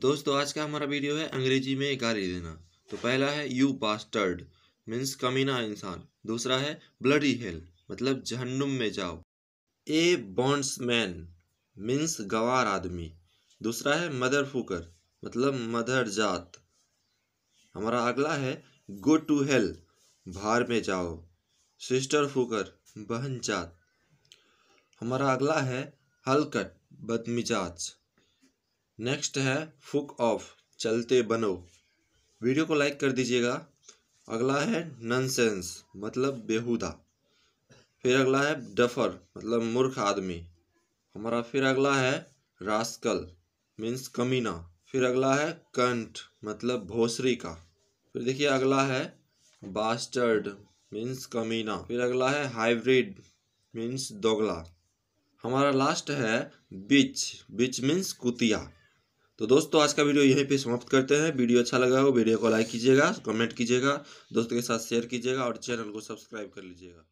दोस्तों आज का हमारा वीडियो है अंग्रेजी में गाली देना तो पहला है यू बास्टर्ड मीन्स कमीना इंसान दूसरा है ब्लडी हेल मतलब जहन्नुम में जाओ ए बॉन्ड्समैन मीन्स गवार आदमी दूसरा है मदर फूकर मतलब मदर जात हमारा अगला है गो टू हेल भार में जाओ सिस्टर फूकर बहन जात हमारा अगला है हलकट बदमिजाज नेक्स्ट है फुक ऑफ चलते बनो वीडियो को लाइक कर दीजिएगा अगला है ननसेंस मतलब बेहुदा फिर अगला है डफर मतलब मूर्ख आदमी हमारा फिर अगला है रास्कल मीन्स कमीना फिर अगला है कंठ मतलब भोसरी का फिर देखिए अगला है बास्टर्ड मीन्स कमीना फिर अगला है हाइब्रिड मीन्स दोगला हमारा लास्ट है बिच बिच मीन्स कुतिया तो दोस्तों आज का वीडियो यहीं पे समाप्त करते हैं वीडियो अच्छा लगा हो वीडियो को लाइक कीजिएगा कमेंट कीजिएगा दोस्तों के साथ शेयर कीजिएगा और चैनल को सब्सक्राइब कर लीजिएगा